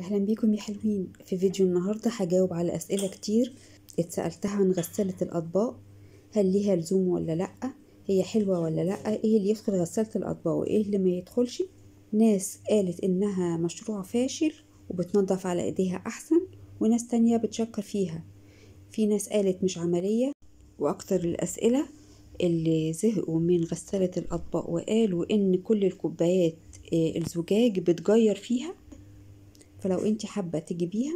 اهلا بيكم يا حلوين في فيديو النهارده هجاوب على اسئله كتير اتسالتها عن غساله الاطباق هل ليها لزوم ولا لا هي حلوه ولا لا ايه اللي يدخل غساله الاطباق وايه اللي ما يدخلش ناس قالت انها مشروع فاشل وبتنضف على ايديها احسن وناس تانية بتشكر فيها في ناس قالت مش عمليه واكتر الاسئله اللي زهقوا من غساله الاطباق وقالوا ان كل الكوبايات آه، الزجاج بتجير فيها فلو انت حابة تجيبيها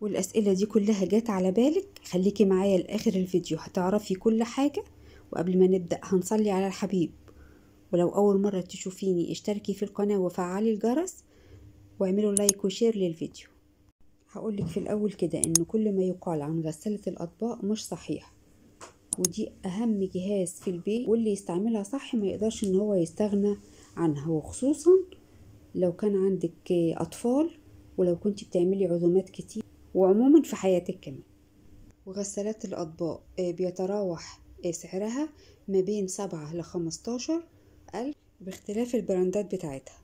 والأسئلة دي كلها جات على بالك خليكي معايا لآخر الفيديو هتعرفي كل حاجة وقبل ما نبدأ هنصلي على الحبيب ولو أول مرة تشوفيني اشتركي في القناة وفعلي الجرس واعملوا لايك وشير للفيديو هقولك في الأول كده إن كل ما يقال عن غسالة الأطباق مش صحيح ودي أهم جهاز في البيت واللي يستعملها صح ما يقدرش إن هو يستغنى عنها وخصوصا لو كان عندك أطفال ولو كنت بتعملي عزومات كتير وعموما في حياتك كمان وغسالات الأطباق آه، بيتراوح آه، سعرها ما بين سبعة لخمستاشر ألف باختلاف البراندات بتاعتها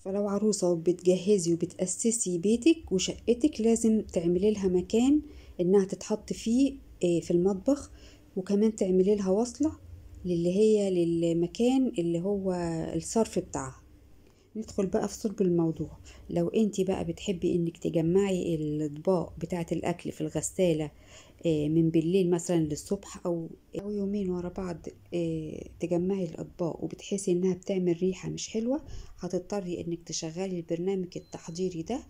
فلو عروسة وبتجهزي وبتأسسي بيتك وشقتك لازم تعملي لها مكان إنها تتحط فيه آه، في المطبخ وكمان تعملي لها وصلة للي هي للمكان اللي هو الصرف بتاعها ندخل بقى في صلب الموضوع لو انت بقى بتحبي انك تجمعي الاطباق بتاعه الاكل في الغساله آه، من بالليل مثلا للصبح او او يومين ورا بعض آه، تجمعي الاطباق وبتحسي انها بتعمل ريحه مش حلوه هتضطري انك تشغلي البرنامج التحضيري ده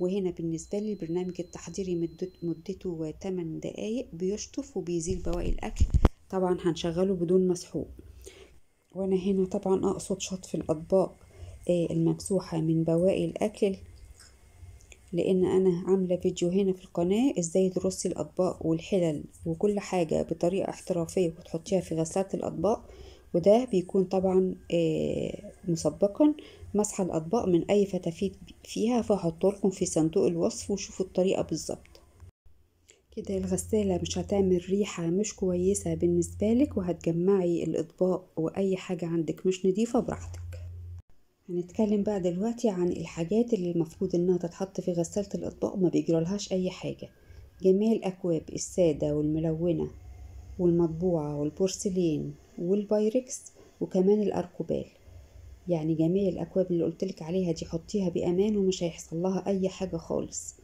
وهنا بالنسبه لي البرنامج التحضيري مدته 8 دقائق بيشطف وبيزيل بواقي الاكل طبعا هنشغله بدون مسحوق وانا هنا طبعا اقصد شطف الاطباق إيه، الممسوحة من بواقي الأكل لأن أنا عاملة فيديو هنا في القناة إزاي ترصي الأطباق والحلل وكل حاجة بطريقة احترافية وتحطيها في غسالة الأطباق وده بيكون طبعا إيه، مسبقا مسح الأطباق من أي فتافيت فيها لكم في صندوق الوصف وشوفوا الطريقة بالظبط كده الغسالة مش هتعمل ريحة مش كويسة بالنسبة لك وهتجمعي الأطباق وأي حاجة عندك مش نضيفة براحتك هنتكلم بقى دلوقتي عن الحاجات اللي المفروض انها تتحط في غسالة الاطباق وما بيجرالهاش اي حاجة جميع الاكواب السادة والملونة والمطبوعة والبورسلين والبايركس وكمان الاركوبال يعني جميع الاكواب اللي قلتلك عليها دي حطيها بامان ومش هيحصل لها اي حاجة خالص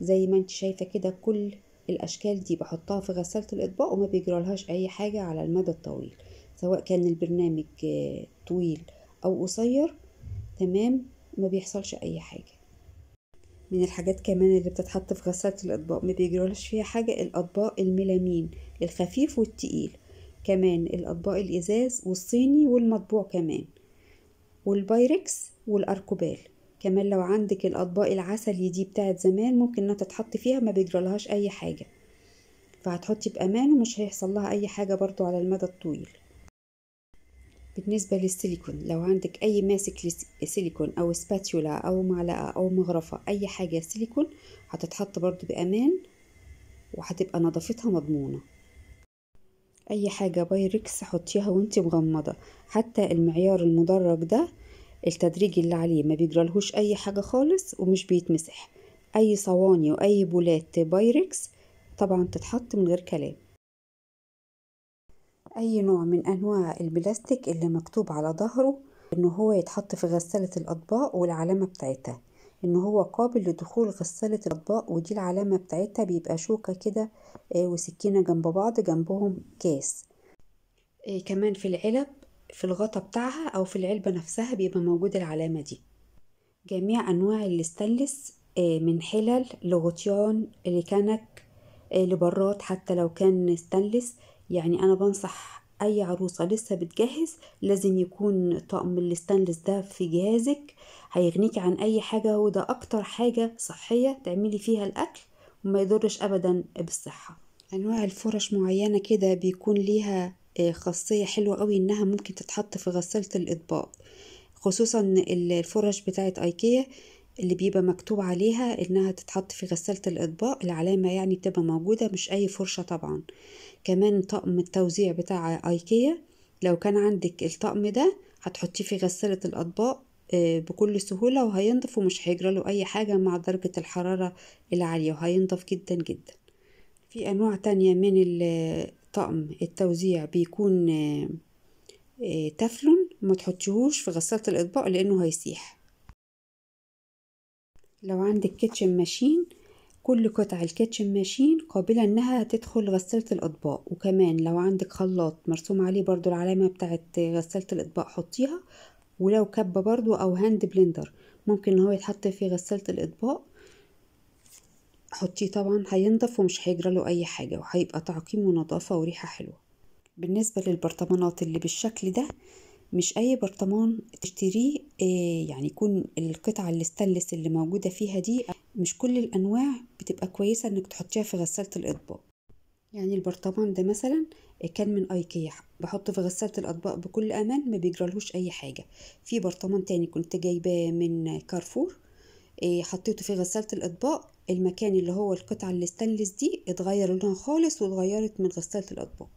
زي ما انت شايفة كده كل الاشكال دي بحطها في غسالة الاطباق وما بيجرالهاش اي حاجة على المدى الطويل سواء كان البرنامج آه، طويل او قصير تمام ما بيحصلش اي حاجه من الحاجات كمان اللي بتتحط في غسالة الأطباق ما بيجرالش فيها حاجة الأطباق الميلامين الخفيف والتقيل كمان الأطباق الإزاز والصيني والمطبوع كمان والبايركس والأركوبال كمان لو عندك الأطباق العسلي دي بتاعت زمان ممكن إنها تتحط فيها ما بيجرالهاش أي حاجة فهتحطي بأمان ومش هيحصل لها أي حاجة برضو على المدى الطويل بالنسبة للسيليكون لو عندك أي ماسك سيليكون أو سباتيولا أو معلقة أو مغرفة أي حاجة سيليكون هتتحط برضو بأمان وهتبقى نظافتها مضمونة أي حاجة بايركس حطيها وانت مغمضة حتى المعيار المدرج ده التدريج اللي عليه ما بيجرالهوش أي حاجة خالص ومش بيتمسح أي صواني وأي بولات بايركس طبعا تتحط من غير كلام اي نوع من انواع البلاستيك اللي مكتوب على ظهره ان هو يتحط في غسالة الاطباق والعلامة بتاعتها ان هو قابل لدخول غسالة الاطباق ودي العلامة بتاعتها بيبقى شوكة كده آه، وسكينة جنب بعض جنبهم كاس آه، كمان في العلب في الغطا بتاعها او في العلبة نفسها بيبقى موجود العلامة دي جميع انواع الاستانلس آه، من حلل لغطيان لكنك لبرات حتى لو كان استنلس يعني أنا بنصح أي عروسة لسه بتجهز لازم يكون طقم الستانلس ده في جهازك هيغنيك عن أي حاجة وده أكتر حاجة صحية تعملي فيها الأكل وما يضرش أبدا بالصحة أنواع الفرش معينة كده بيكون ليها آه، خاصية حلوة قوي إنها ممكن تتحط في غسالة الأطباق خصوصا الفرش بتاعة أيكيا اللي بيبقى مكتوب عليها إنها تتحط في غسالة الأطباق العلامة يعني بتبقى موجودة مش أي فرشة طبعا كمان طقم التوزيع بتاع ايكيا لو كان عندك الطقم ده هتحطيه في غسالة الاطباق آه، بكل سهولة وهينضف ومش له أي حاجة مع درجة الحرارة العالية وهينضف جدا جدا في أنواع تانية من الطقم التوزيع بيكون آه، آه، تفلون ما تحطيهوش في غسالة الأطباق لأنه هيسيح لو عندك كيتشن ماشين كل قطع الكيتشن ماشين قابلة انها تدخل غسالة الاطباق وكمان لو عندك خلاط مرسوم عليه برضو العلامة بتاعت غسالة الاطباق حطيها ولو كبة برضو او هاند بلندر ممكن ان هو يتحط في غسالة الاطباق حطيه طبعا هينضف ومش هيجرى له اي حاجة وهيبقى تعقيم ونظافة وريحة حلوة بالنسبة للبرطمانات اللي بالشكل ده مش اي برطمان تشتريه آه، يعني يكون القطعة الاستانلس اللي موجودة فيها دي مش كل الانواع بتبقى كويسة انك تحطيها في غسالة الاطباق يعني البرطمان ده مثلا آه، كان من ايكيا بحطه في غسالة الاطباق بكل امان ما بيجرالهوش اي حاجة في برطمان تاني كنت جايباه من كارفور آه، حطيته في غسالة الاطباق المكان اللي هو القطعة الاستانلس دي اتغير لونها خالص واتغيرت من غسالة الاطباق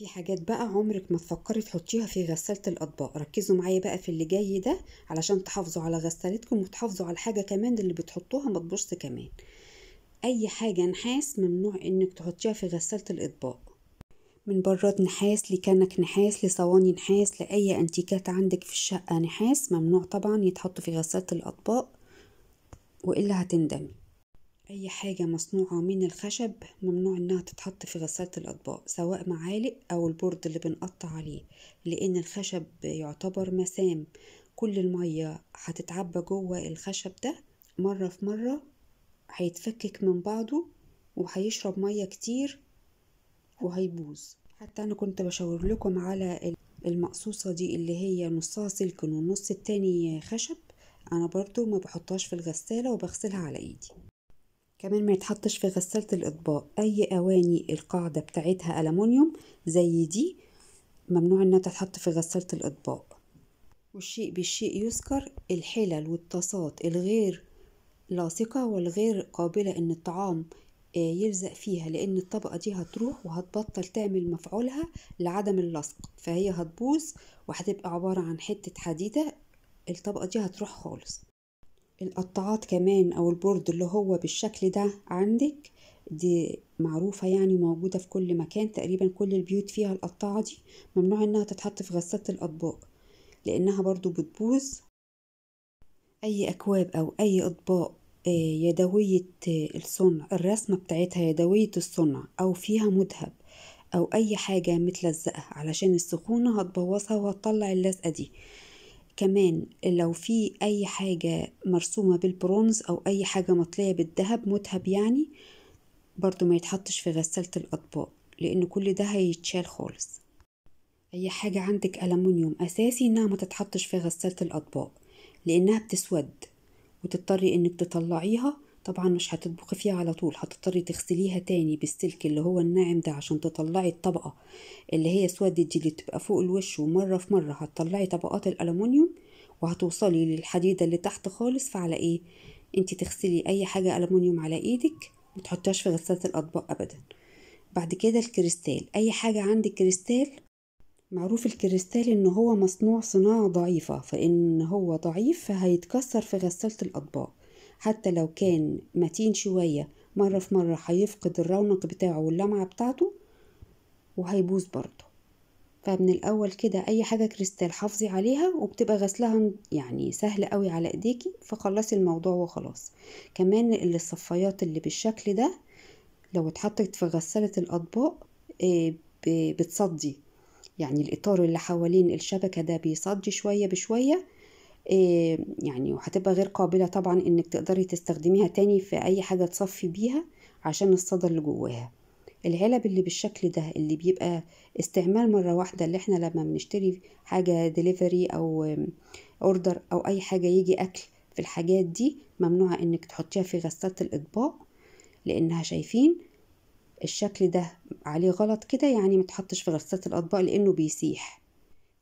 في حاجات بقى عمرك ما تفكري تحطيها في غسالة الأطباق ركزوا معايا بقى في اللي جاي ده علشان تحافظوا على غسالتكم وتحافظوا على الحاجة كمان اللي بتحطوها ما كمان أي حاجة نحاس ممنوع إنك تحطيها في غسالة الأطباق من براد نحاس لكنك نحاس لصواني نحاس لأي أنتيكات عندك في الشقة نحاس ممنوع طبعا يتحط في غسالة الأطباق وإلا هتندمي أي حاجة مصنوعة من الخشب ممنوع إنها تتحط في غسالة الأطباق سواء معالق أو البورد اللي بنقطع عليه لأن الخشب يعتبر مسام كل المية هتتعبى جوه الخشب ده مرة في مرة هيتفكك من بعضه وهيشرب مية كتير وهيبوظ حتى أنا كنت بشاور لكم على المقصوصة دي اللي هي نصها سلك والنص التاني خشب أنا برضو ما بحطهاش في الغسالة وبغسلها على إيدي كمان ما يتحطش في غسالة الأطباق أي أواني القاعدة بتاعتها الامونيوم زي دي ممنوع إنها تتحط في غسالة الأطباق والشيء بالشيء يذكر الحلل والطاسات الغير لاصقة والغير قابلة إن الطعام آه، يلزق فيها لأن الطبقة دي هتروح وهتبطل تعمل مفعولها لعدم اللصق فهي هتبوظ وهتبقى عبارة عن حتة حديدة الطبقة دي هتروح خالص القطاعات كمان او البورد اللي هو بالشكل ده عندك دي معروفة يعني موجودة في كل مكان تقريبا كل البيوت فيها القطاعة دي ممنوع انها تتحط في غسالة الاطباق لانها برضو بتبوظ اي اكواب او اي اطباق آه، يدوية آه، الصنع الرسمة بتاعتها يدوية الصنع او فيها مذهب او اي حاجة متلزقة علشان السخونة هتبوظها وهتطلع اللزقة دي كمان لو في اي حاجة مرسومة بالبرونز او اي حاجة مطلية بالذهب متهب يعني برضو ما يتحطش في غسالة الاطباق لان كل ده هيتشال خالص اي حاجة عندك ألمونيوم اساسي انها ما تتحطش في غسالة الاطباق لانها بتسود وتضطري انك تطلعيها طبعا مش هتطبخي فيها على طول هتضطري تغسليها تاني بالسلك اللي هو الناعم ده عشان تطلعي الطبقة اللي هي سواد دي اللي فوق الوش ومرة في مرة هتطلعي طبقات الألمونيوم وهتوصلي للحديدة اللي تحت خالص فعلى ايه انت تغسلي اي حاجة ألمونيوم على ايدك متحطيهاش في غسالة الأطباق أبدا بعد كده الكريستال أي حاجة عندك كريستال معروف الكريستال إن هو مصنوع صناعة ضعيفة فإن هو ضعيف فهيتكسر في غسالة الأطباق حتى لو كان متين شوية مرة في مرة هيفقد الرونق بتاعه واللمعة بتاعته وهيبوظ برضه فمن الأول كده أي حاجة كريستال حافظي عليها وبتبقى غسلها يعني سهل قوي على إيديكي فخلصي الموضوع وخلاص كمان الصفايات اللي بالشكل ده لو اتحطت في غسالة الأطباق آه، بتصدي يعني الإطار اللي حوالين الشبكة ده بيصدي شوية بشوية آه، يعني وهتبقى غير قابلة طبعا انك تقدري تستخدميها تاني في اي حاجة تصفي بيها عشان الصدى اللي جواها العلب اللي بالشكل ده اللي بيبقى استعمال مرة واحدة اللي احنا لما بنشتري حاجة ديليفري او اوردر او اي حاجة يجي اكل في الحاجات دي ممنوعه انك تحطيها في غسالة الاطباق لانها شايفين الشكل ده عليه غلط كده يعني متحطش في غسالة الاطباق لانه بيسيح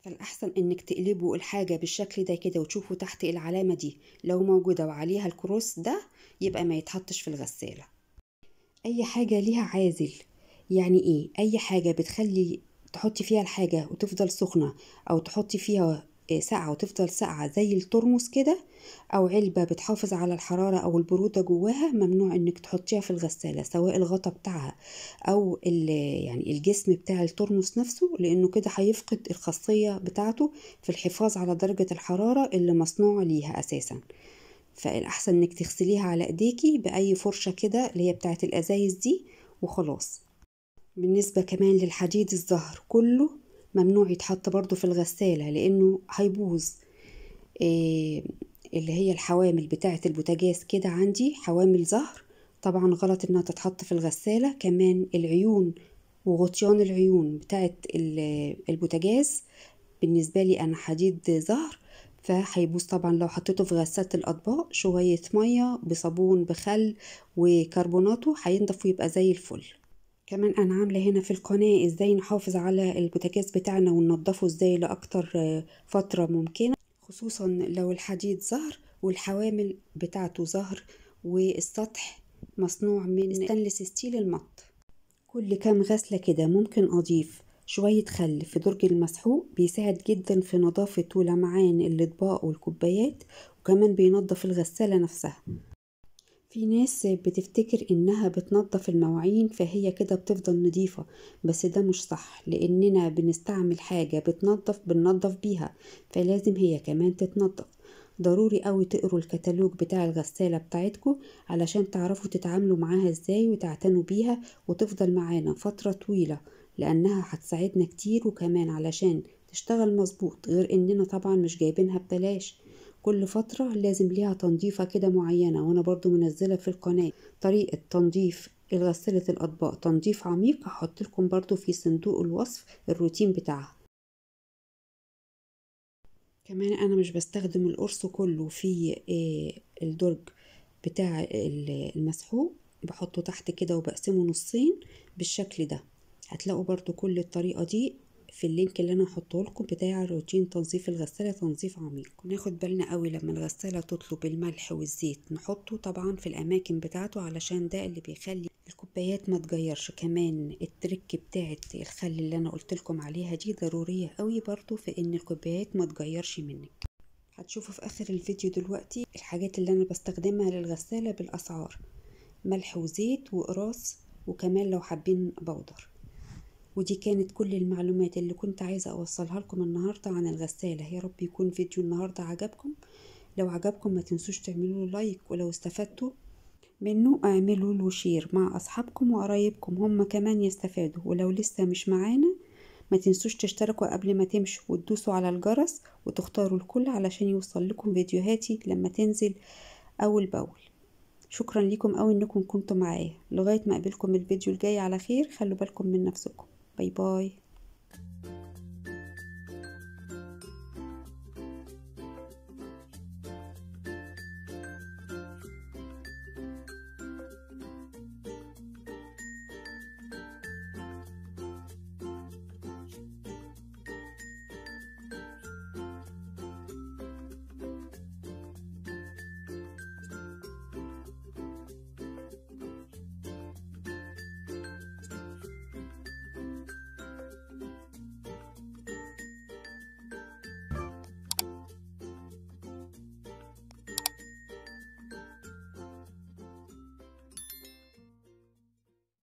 فالأحسن إنك تقلبوا الحاجة بالشكل ده كده وتشوفوا تحت العلامة دي لو موجودة وعليها الكروس ده يبقى ما يتحطش في الغسالة أي حاجة ليها عازل يعني إيه أي حاجة بتخلي تحطي فيها الحاجة وتفضل سخنة أو تحطي فيها ساقعة وتفضل ساقعة زي الترمس كده أو علبة بتحافظ على الحرارة أو البرودة جواها ممنوع إنك تحطيها في الغسالة سواء الغطا بتاعها أو يعني الجسم بتاع الترمس نفسه لأنه كده هيفقد الخاصية بتاعته في الحفاظ على درجة الحرارة اللي مصنوع ليها أساساً فالأحسن إنك تغسليها على إيديكي بأي فرشة كده اللي هي بتاعت الأزايز دي وخلاص بالنسبة كمان للحديد الزهر كله ممنوع يتحط برضو في الغسالة لأنه هيبوظ إيه اللي هي الحوامل بتاعة البوتاجاز كده عندي حوامل زهر طبعا غلط انها تتحط في الغسالة كمان العيون وغطيان العيون بتاعة البوتاجاز بالنسبة لي انا حديد زهر فهيبوظ طبعا لو حطيته في غسالة الأطباق شوية مية بصابون بخل وكربوناته هينضف ويبقى زي الفل كمان انا عامله هنا في القناه ازاي نحافظ على البوتاجاز بتاعنا وننضفه ازاي لاكتر آه، فتره ممكنه خصوصا لو الحديد ظهر والحوامل بتاعته ظهر والسطح مصنوع من ستانلس ستيل المط كل كام غسله كده ممكن اضيف شوية خل في درج المسحوق بيساعد جدا في نظافة ولمعان الأطباق والكوبايات وكمان بينظف الغسالة نفسها في ناس بتفتكر انها بتنظف المواعين فهي كده بتفضل نظيفة بس ده مش صح لاننا بنستعمل حاجة بتنظف بننظف بيها فلازم هي كمان تتنظف ضروري قوي تقروا الكتالوج بتاع الغسالة بتاعتكم علشان تعرفوا تتعاملوا معاها ازاي وتعتنوا بيها وتفضل معانا فترة طويلة لانها هتساعدنا كتير وكمان علشان تشتغل مظبوط غير اننا طبعا مش جايبينها ببلاش كل فترة لازم ليها تنظيفة كده معينة وانا برضو منزلة في القناة طريقة تنظيف غسالة الاطباق تنظيف عميق هحط لكم برضو في صندوق الوصف الروتين بتاعها كمان انا مش بستخدم القرص كله في آه، الدرج بتاع المسحوق بحطه تحت كده وبقسمه نصين بالشكل ده هتلاقوا برضو كل الطريقة دي في اللينك اللي انا هحطه لكم بتاع روتين تنظيف الغساله تنظيف عميق ناخد بالنا قوي لما الغساله تطلب الملح والزيت نحطه طبعا في الاماكن بتاعته علشان ده اللي بيخلي الكوبايات ما تغيرش كمان الترك بتاعت الخل اللي انا قلت لكم عليها دي ضروريه قوي برضو في ان الكوبايات ما تغيرش منك هتشوفوا في اخر الفيديو دلوقتي الحاجات اللي انا بستخدمها للغساله بالاسعار ملح وزيت وقراص وكمان لو حابين بودر ودي كانت كل المعلومات اللي كنت عايزة أوصلها لكم النهاردة عن الغسالة يا رب يكون فيديو النهاردة عجبكم لو عجبكم ما تنسوش تعملوا لايك ولو استفدتوا منه اعملوا له شير مع أصحابكم وقرايبكم هم كمان يستفادوا ولو لسه مش معانا ما تنسوش تشتركوا قبل ما تمشوا وتدوسوا على الجرس وتختاروا الكل علشان يوصل لكم فيديوهاتي لما تنزل أول بأول شكرا ليكم أوي انكم كنتم معايا لغاية ما اقابلكم الفيديو الجاي على خير خلوا بالكم من نفسكم Bye bye.